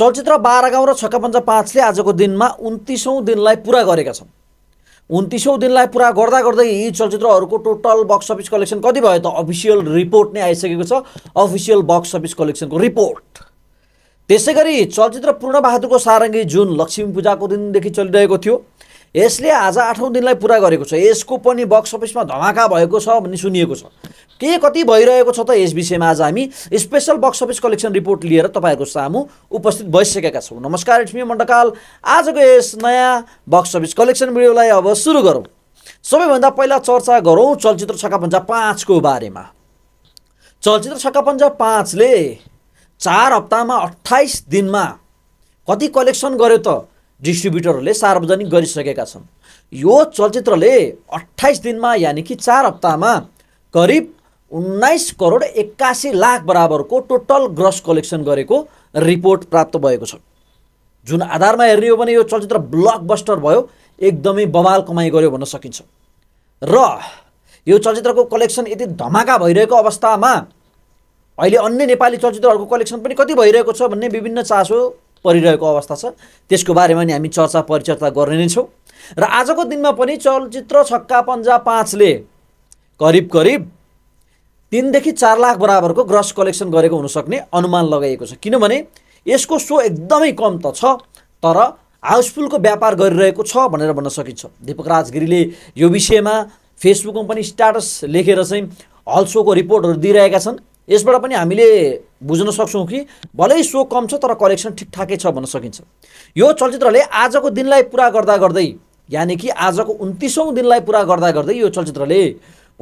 चलचित्र बाह्र गाउँ र छक्कापन्ज पाँचले आजको दिनमा उन्तिसौँ दिनलाई पुरा गरेका छन् उन्तिसौँ दिनलाई पुरा गर्दा गर्दै यी चलचित्रहरूको टोटल बक्स अफिस कलेक्सन कति भयो त अफिसियल रिपोर्ट नै आइसकेको छ अफिसियल बक्स अफिस कलेक्सनको रिपोर्ट त्यसै गरी चलचित्र पूर्णबहादुरको सारङ्गी जुन लक्ष्मी पूजाको दिनदेखि चलिरहेको थियो यसले आज आठौँ दिनलाई पुरा गरेको छ यसको पनि बक्स अफिसमा धमाका भएको छ भन्ने सुनिएको छ के कति भइरहेको छ त यस विषयमा आज हामी special box office collection report लिएर तपाईँहरूको सामु उपस्थित भइसकेका छौँ नमस्कार लक्ष्मी मण्डकाल आजको यस नयाँ बक्स अफिस कलेक्सन भिडियोलाई अब सुरु गरौँ सबैभन्दा पहिला चर्चा गरौँ चलचित्र छकापन्जा पाँचको बारेमा चलचित्र छकापन्जा पाँचले चार हप्तामा अट्ठाइस दिनमा कति कलेक्सन गर्यो त डिस्ट्रिब्युटरहरूले सार्वजनिक गरिसकेका छन् यो चलचित्रले अट्ठाइस दिनमा यानि कि चार हप्तामा करिब उन्नाइस करोड एक्कासी लाख बराबरको टोटल ग्रस कलेक्सन गरेको रिपोर्ट प्राप्त भएको छ जुन आधारमा हेर्ने हो भने यो चलचित्र ब्लकबस्टर भयो एकदमै बवाल कमाइ गर्यो भन्न सकिन्छ र यो चलचित्रको कलेक्सन यति धमाका भइरहेको अवस्थामा अहिले अन्य नेपाली चलचित्रहरूको कलेक्सन पनि कति भइरहेको छ भन्ने विभिन्न चासो परिरहेको अवस्था छ त्यसको बारेमा नि हामी चर्चा परिचर्चा गर्ने नै छौँ र आजको दिनमा पनि चलचित्र छक्का पन्जा पाँचले करिब करिब तिनदेखि चार लाख बराबरको ग्रस कलेक्सन गरेको हुनसक्ने अनुमान लगाइएको छ किनभने यसको सो एकदमै कम त छ तर हाउसफुलको व्यापार गरिरहेको छ भनेर भन्न सकिन्छ दिपक राजगिरीले यो विषयमा फेसबुकमा पनि स्ट्याटस लेखेर चाहिँ हल सोको रिपोर्टहरू दिइरहेका छन् यसबाट पनि हामीले बुझ्न सक्छौँ कि भलै सो कम छ तर कलेक्सन ठिकठाकै छ भन्न सकिन्छ यो चलचित्रले आजको दिनलाई पुरा गर्दा गर्दै यानि कि आजको उन्तिसौँ दिनलाई पुरा गर्दा गर्दै यो चलचित्रले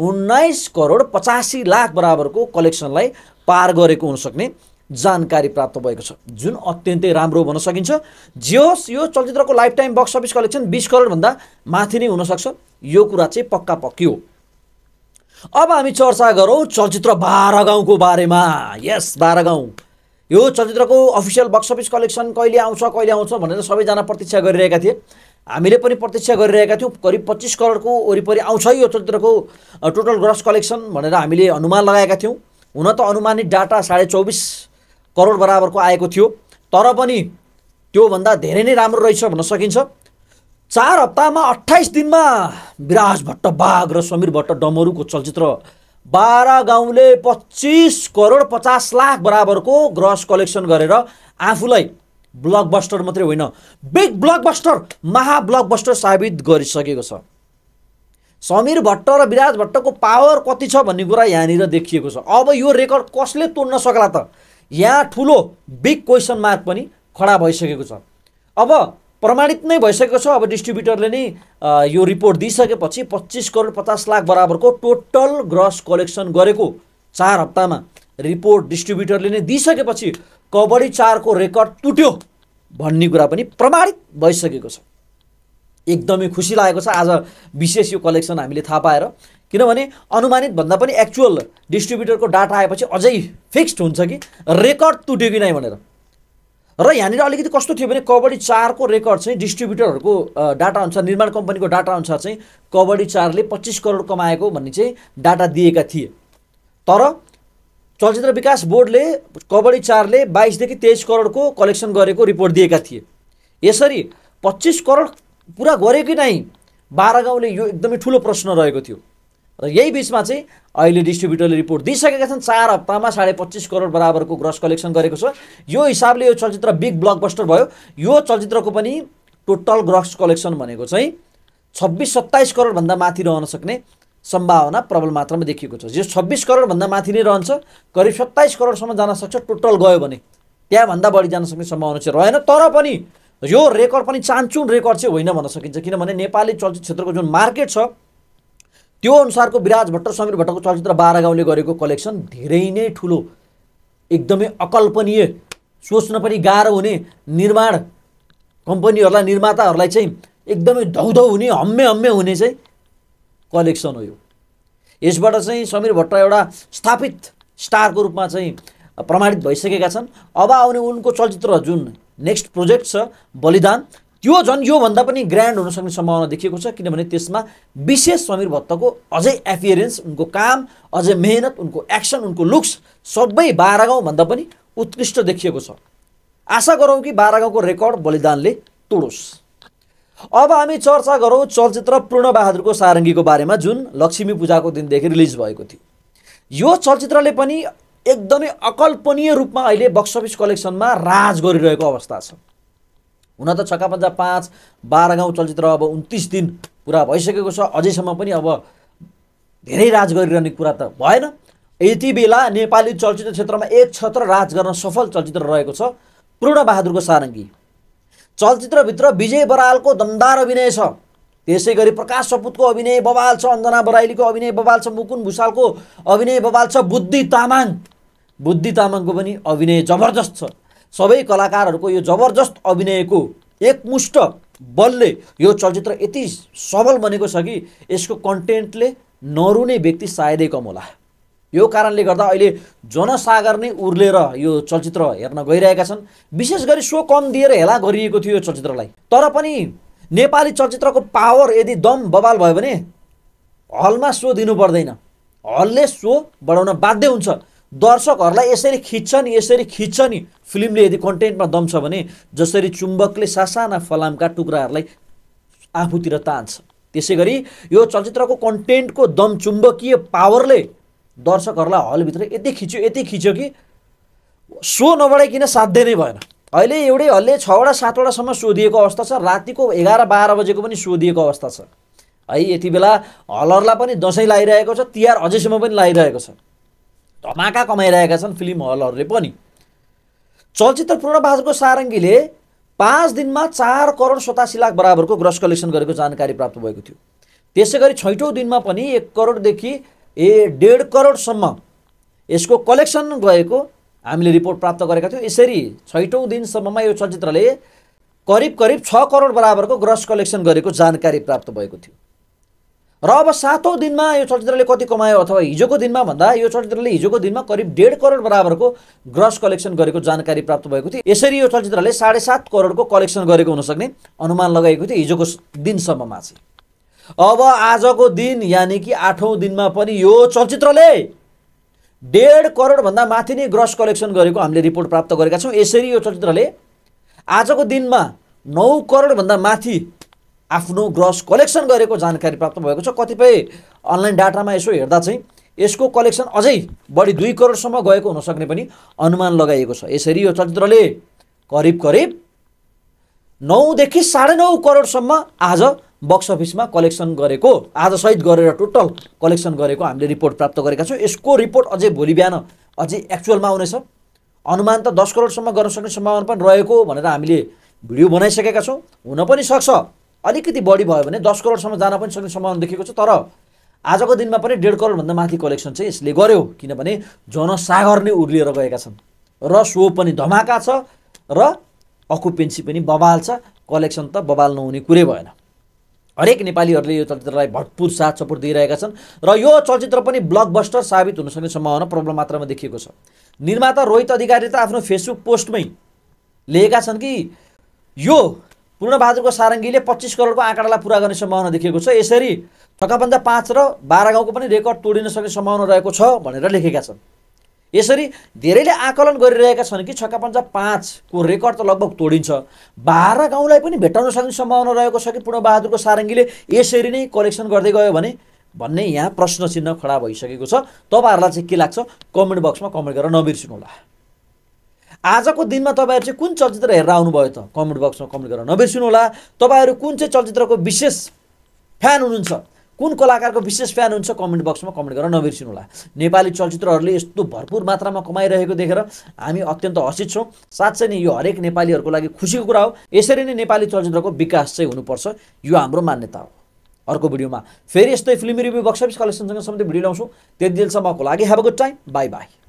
उन्नाइस करोड पचासी लाख बराबरको कलेक्सनलाई पार गरेको हुनसक्ने जानकारी प्राप्त भएको छ जुन अत्यन्तै राम्रो भन्न सकिन्छ जे होस् यो चलचित्रको lifetime box office collection बिस करोडभन्दा माथि नै हुनसक्छ यो कुरा चाहिँ पक्का पक्की हो अब हामी चर्चा गरौँ चलचित्र बाह्र गाउँको बारेमा यस बाह्र गाउँ यो चलचित्रको अफिसियल बक्स अफिस कलेक्सन कहिले आउँछ कहिले आउँछ भनेर सबैजना प्रतीक्षा गरिरहेका थिए हामीले पनि प्रतीक्षा गरिरहेका थियौँ करिब पच्चिस करोडको वरिपरि आउँछ यो चलचित्रको टोटल ग्रस कलेक्सन भनेर हामीले अनुमान लगाएका थियौँ हुन त अनुमानित डाटा साढे चौबिस करोड बराबरको आएको थियो तर पनि त्योभन्दा धेरै नै राम्रो रहेछ भन्न सकिन्छ चार हप्तामा अठाइस दिनमा विराज भट्ट बाघ र समीर भट्ट डमरुको चलचित्र बाह्र गाउँले पच्चिस करोड पचास लाख बराबरको ग्रस कलेक्सन गरेर आफूलाई ब्लकबस्टर मात्रै होइन बिग ब्लकबस्टर ब्लकबस्टर साबित गरिसकेको छ समीर भट्ट र विराज भट्टको पावर कति छ भन्ने कुरा यहाँनिर देखिएको छ अब यो रेकर्ड कसले तोड्न सक्ला त यहाँ ठुलो बिग क्वेसन मार्क पनि खडा भइसकेको छ अब प्रमाणित नै भइसकेको छ अब डिस्ट्रिब्युटरले नै यो रिपोर्ट दिइसकेपछि पच्चिस करोड पचास लाख बराबरको टोटल ग्रस कलेक्सन गरेको चार हप्तामा रिपोर्ट डिस्ट्रिब्युटरले नै दिइसकेपछि कबड्डी चारको रेकर्ड टुट्यो भन्ने कुरा पनि प्रमाणित भइसकेको छ एकदमै खुसी लागेको छ आज विशेष यो कलेक्सन हामीले थाहा पाएर किनभने अनुमानित भन्दा पनि एक्चुअल डिस्ट्रिब्युटरको डाटा आएपछि अझै फिक्स्ड हुन्छ कि रेकर्ड टुट्यो कि नै भनेर र यहाँनिर अलिकति कस्तो थियो भने कबड्डी चारको रेकर्ड चाहिँ डिस्ट्रिब्युटरहरूको डाटा अनुसार निर्माण कम्पनीको डाटा अनुसार चाहिँ कबड्डी चारले पच्चिस करोड कमाएको भन्ने चाहिँ डाटा दिएका थिए तर चलचित्र विकास बोर्डले कबड्डी चारले बाइसदेखि तेइस करोडको कलेक्सन गरेको रिपोर्ट दिएका थिए यसरी पच्चिस करोड पुरा गरे कि नै बाह्र गाउँले यो एकदमै ठुलो प्रश्न रहेको थियो र यही बिचमा चाहिँ अहिले डिस्ट्रिब्युटरले रिपोर्ट दिइसकेका छन् चार हप्तामा साढे पच्चिस करोड बराबरको ग्रस कलेक्सन गरेको छ यो हिसाबले यो चलचित्र बिग ब्लकबस्टर भयो यो चलचित्रको पनि टोटल ग्रस कलेक्सन भनेको चाहिँ छब्बिस सत्ताइस करोडभन्दा माथि रहन सक्ने सम्भावना प्रबल मात्रामा देखिएको छ यो छब्बिस करोडभन्दा माथि नै रहन्छ करिब सत्ताइस करोडसम्म जान सक्छ टोटल गयो भने त्यहाँभन्दा बढी जान सक्ने सम्भावना चाहिँ रहेन तर पनि यो रेकर्ड पनि चान्चुन रेकर्ड चाहिँ होइन भन्न सकिन्छ किनभने नेपाली चलचित्र क्षेत्रको जुन मार्केट छ त्यो अनुसारको विराज भट्ट समीर भट्टको चलचित्र बाह्र गाउँले गरेको कलेक्सन धेरै नै ठुलो एकदमै अकल्पनीय सोच्न पनि गाह्रो हुने निर्माण कम्पनीहरूलाई निर्माताहरूलाई चाहिँ एकदमै धौधौ हुने हम्मे हम्मे हुने चाहिँ कलेक्सन हो यो यसबाट चाहिँ समीर भट्ट एउटा स्थापित स्टारको रूपमा चाहिँ प्रमाणित भइसकेका छन् अब आउने उनको चलचित्र जुन नेक्स्ट प्रोजेक्ट छ बलिदान त्यो झन् योभन्दा पनि ग्रान्ड हुनसक्ने सम्भावना देखिएको छ किनभने त्यसमा विशेष समीर भत्तको अझै एपियरेन्स उनको काम अझै मेहनत उनको एक्सन उनको लुक्स सबै बाह्र गाउँभन्दा पनि उत्कृष्ट देखिएको छ आशा गरौँ कि बाह्र गाउँको रेकर्ड बलिदानले तोडोस् अब हामी चर्चा गरौँ चलचित्र पूर्णबहादुरको सारङ्गीको बारेमा जुन लक्ष्मी पूजाको दिनदेखि रिलिज भएको थियो यो चलचित्रले पनि एकदमै अकल्पनीय रूपमा अहिले बक्स अफिस कलेक्सनमा राज गरिरहेको अवस्था छ हुन त छक्का पन्जा पाँच बाह्र गाउँ चलचित्र अब उन्तिस दिन पुरा भइसकेको छ अझैसम्म पनि अब धेरै राज गरिरहने कुरा त भएन यति बेला नेपाली चलचित्र क्षेत्रमा एक क्षेत्र राज गर्न सफल चलचित्र रहेको छ पूर्णबहादुरको सारङ्गी चलचित्रभित्र विजय बरालको दमदार अभिनय छ त्यसै गरी प्रकाश सपुतको अभिनय बबाल छ अञ्जना बराइलीको अभिनय बवाल छ मुकुन भुषालको अभिनय बवाल छ बुद्धि तामाङ बुद्धि तामाङको पनि अभिनय जबरजस्त छ सबै कलाकारहरूको यो जबरजस्त अभिनयको एकमुष्ट बलले यो चलचित्र यति सबल बनेको छ कि यसको कन्टेन्टले नरुने व्यक्ति सायदै कम होला यो कारणले गर्दा अहिले जनसागर नै उर्लेर यो चलचित्र हेर्न गइरहेका छन् विशेष गरी सो कम दिएर हेला गरिएको थियो यो चलचित्रलाई तर पनि नेपाली चलचित्रको पावर यदि दम बबाल भयो भने हलमा सो दिनु पर्दैन हलले सो बढाउन बाध्य हुन्छ दर्शकहरूलाई यसरी खिच्छ नि यसरी खिच्छ नि फिल्मले यदि कन्टेन्टमा दम्छ भने जसरी चुम्बकले सासाना फलामका टुक्राहरूलाई आफूतिर तान्छ त्यसै गरी यो चलचित्रको कन्टेन्टको दम चुम्बकीय पावरले दर्शकहरूलाई हलभित्र यति खिच्यो यति खिच्यो कि सो नबढाइकन साध्य नै भएन अहिले एउटै हलले छवटा सातवटासम्म सोधिएको अवस्था छ रातिको एघार बाह्र बजेको पनि सोधिएको अवस्था छ है यति बेला हलहरूलाई पनि दसैँ लागिरहेको छ तिहार अझैसम्म पनि लागिरहेको छ धमाका कमाइरहेका छन् फिल्म हलहरूले पनि चलचित्र पूर्णबहादुरको सारङ्गीले पाँच दिनमा चार करोड सतासी लाख बराबरको ग्रस कलेक्सन गरेको जानकारी प्राप्त भएको थियो त्यसै गरी छैटौँ दिनमा पनि एक करोडदेखि ए डेढ करोडसम्म यसको कलेक्सन गएको हामीले रिपोर्ट प्राप्त गरेका थियौँ यसरी छैटौँ दिनसम्ममा यो चलचित्रले करिब करिब छ करोड बराबरको ग्रस कलेक्सन गरेको जानकारी प्राप्त भएको थियो र अब सातौँ दिनमा यो चलचित्रले कति कमायो अथवा हिजोको दिनमा भन्दा यो चलचित्रले हिजोको दिनमा करिब डेढ करोड बराबरको ग्रस कलेक्सन गरेको जानकारी प्राप्त भएको थियो यसरी यो चलचित्रले साढे सात करोडको कलेक्सन गरेको हुनसक्ने अनुमान लगाएको थियो हिजोको दिनसम्ममा चाहिँ अब आजको दिन यानि कि आठौँ दिनमा पनि यो चलचित्रले डेढ करोडभन्दा माथि नै ग्रस कलेक्सन गरेको हामीले रिपोर्ट प्राप्त गरेका छौँ यसरी यो चलचित्रले आजको दिनमा नौ करोडभन्दा माथि आफ्नो ग्रस कलेक्सन गरेको जानकारी प्राप्त भएको छ कतिपय अनलाइन डाटामा यसो हेर्दा चाहिँ यसको कलेक्सन अझै बढी दुई करोडसम्म गएको हुनसक्ने पनि अनुमान लगाइएको छ यसरी यो चलचित्रले करिब करिब नौदेखि साढे नौ करोडसम्म आज बक्स अफिसमा कलेक्सन गरेको आजसहित गरेर टोटल कलेक्सन गरेको हामीले रिपोर्ट प्राप्त गरेका छौँ यसको रिपोर्ट अझै भोलि बिहान अझै एक्चुअलमा आउनेछ अनुमान त दस करोडसम्म गर्न सक्ने सम्भावना पनि रहेको भनेर हामीले भिडियो बनाइसकेका छौँ हुन पनि सक्छ अलिकति बढी भयो भने दस करोडसम्म जान पनि सक्ने सम्भावना देखेको छ तर आजको दिनमा पनि डेढ करोडभन्दा माथि कलेक्सन चाहिँ यसले गर्यो किनभने जनसागर नै उर्लिएर गएका छन् र सो पनि धमाका छ र अकुपेन्सी पनि बबाल छ कलेक्सन त बबाल नहुने कुरै भएन हरेक नेपालीहरूले यो चलचित्रलाई भरपुर साथ सपोर्ट दिइरहेका छन् र यो चलचित्र पनि ब्लकबस्टर साबित हुन सक्ने सम्भावना प्रबल मात्रामा देखिएको छ निर्माता रोहित अधिकारीले त आफ्नो फेसबुक पोस्टमै लेखेका छन् कि यो पूर्णबहादुरको सारङ्गीले पच्चिस करोडको आँकडालाई पुरा गर्ने सम्भावना देखिएको छ यसरी ठकाबन्दा पाँच र बाह्र गाउँको पनि रेकर्ड तोडिन सक्ने सम्भावना रहेको छ भनेर लेखेका छन् यसरी धेरैले आकलन गरिरहेका छन् कि छक्कापन्जा पाँचको रेकर्ड त लगभग तोडिन्छ बाह्र गाउँलाई पनि भेटाउन सक्ने सम्भावना रहेको छ कि पूर्णबहादुरको सारङ्गीले यसरी नै कलेक्सन गर्दै गयो भने भन्ने यहाँ प्रश्न चिन्ह खडा भइसकेको छ तपाईँहरूलाई चाहिँ के लाग्छ कमेन्ट बक्समा कमेन्ट गरेर नबिर्सिनु होला आजको दिनमा तपाईँहरू चाहिँ कुन चलचित्र हेरेर आउनुभयो त कमेन्ट बक्समा कमेन्ट गरेर नबिर्सिनुहोला तपाईँहरू कुन चाहिँ चलचित्रको विशेष फ्यान हुनुहुन्छ कुन कलाकारको विशेष फ्यान हुन्छ कमेन्ट बक्समा कमेन्ट गरेर नबिर्सिनुहोला नेपाली चलचित्रहरूले यस्तो भरपुर मात्रामा कमाइरहेको देखेर हामी अत्यन्त हर्षित छौँ साँच्चै नै यो हरेक नेपालीहरूको लागि खुसीको कुरा हो यसरी नै नेपाली चलचित्रको विकास चाहिँ हुनुपर्छ यो हाम्रो मान्यता हो अर्को भिडियोमा फेरि यस्तै फिल्मी रिभ्यू बक्स अफिस कलेक्सनसँग सम्बन्धी भिडियो ल्याउँछौँ त्यति दिनसम्मको लागि have a good time bye by